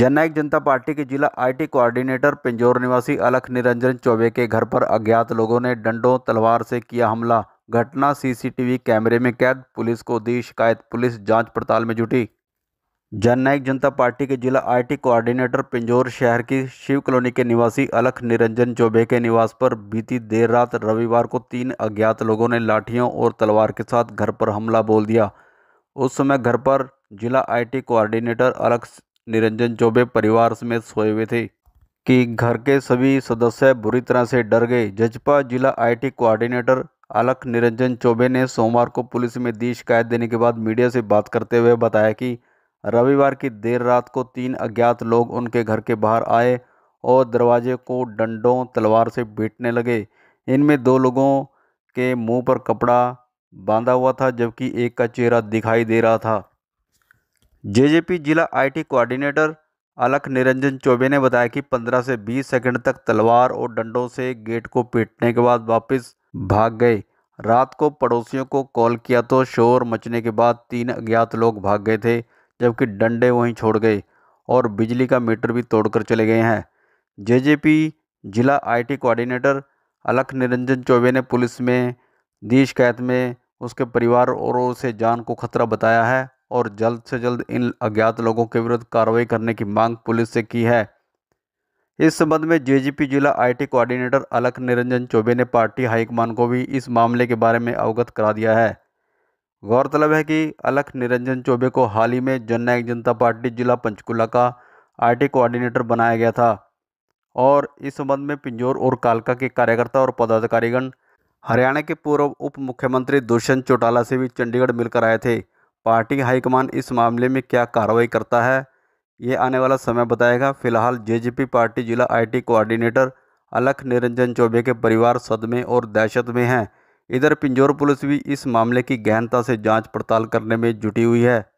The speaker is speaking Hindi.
जन जनता पार्टी के जिला आईटी कोऑर्डिनेटर पिंजौर निवासी अलख निरंजन चौबे के घर पर अज्ञात लोगों ने डंडों तलवार से किया हमला घटना सीसीटीवी कैमरे में कैद पुलिस को दी शिकायत पुलिस जांच पड़ताल में जुटी जन नायक जनता पार्टी के जिला आईटी कोऑर्डिनेटर पिंजौर शहर की शिव कॉलोनी के निवासी अलख निरंजन चौबे के निवास पर बीती देर रात रविवार को तीन अज्ञात लोगों ने लाठियों और तलवार के साथ घर पर हमला बोल दिया उस समय घर पर जिला आईटी कोऑर्डिनेटर अलख निरंजन चौबे परिवार समेत सोए हुए थे कि घर के सभी सदस्य बुरी तरह से डर गए जजपा जिला आईटी कोऑर्डिनेटर अलक निरंजन चौबे ने सोमवार को पुलिस में दी शिकायत देने के बाद मीडिया से बात करते हुए बताया कि रविवार की देर रात को तीन अज्ञात लोग उनके घर के बाहर आए और दरवाजे को डंडों तलवार से पीटने लगे इनमें दो लोगों के मुंह पर कपड़ा बांधा हुआ था जबकि एक का चेहरा दिखाई दे रहा था जेजेपी जिला आईटी कोऑर्डिनेटर अलख निरंजन चौबे ने बताया कि 15 से 20 सेकंड तक तलवार और डंडों से गेट को पीटने के बाद वापस भाग गए रात को पड़ोसियों को कॉल किया तो शोर मचने के बाद तीन अज्ञात लोग भाग गए थे जबकि डंडे वहीं छोड़ गए और बिजली का मीटर भी तोड़कर चले गए हैं जेजेपी जिला आईटी कोऑर्डिनेटर अलख निरंजन चौबे ने पुलिस में दी शिकायत में उसके परिवार और उसे जान को खतरा बताया है और जल्द से जल्द इन अज्ञात लोगों के विरुद्ध कार्रवाई करने की मांग पुलिस से की है इस संबंध में जेजीपी जिला आईटी कोऑर्डिनेटर अलख निरंजन चौबे ने पार्टी हाईकमान को भी इस मामले के बारे में अवगत करा दिया है गौरतलब है कि अलख निरंजन चौबे को हाल ही में जन नायक जनता पार्टी जिला पंचकुला का आईटी कोऑर्डिनेटर बनाया गया था और इस संबंध में पिंजौर और कालका के कार्यकर्ता और पदाधिकारीगण हरियाणा के पूर्व उप मुख्यमंत्री दुष्यंत चौटाला से भी चंडीगढ़ मिलकर आए थे पार्टी हाईकमान इस मामले में क्या कार्रवाई करता है ये आने वाला समय बताएगा फिलहाल जेजेपी पार्टी जिला आईटी कोऑर्डिनेटर अलख निरंजन चौबे के परिवार सदमे और दहशत में हैं इधर पिंजौर पुलिस भी इस मामले की गहनता से जांच पड़ताल करने में जुटी हुई है